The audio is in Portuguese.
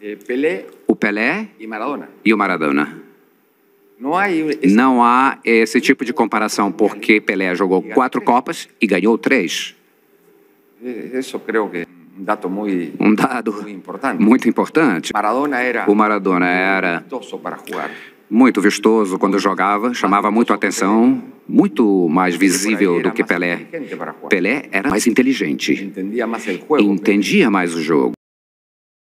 Eh, Pelé, o Pelé e, Maradona. e o Maradona. Não há, esse... Não há esse tipo de comparação, porque Pelé jogou quatro Copas e ganhou três. Isso, creio que um dado muito, um dado muito importante. Muito importante. Maradona era o Maradona era muito vistoso quando jogava, chamava muito atenção, muito mais visível do que Pelé. Pelé era mais inteligente, entendia mais o jogo.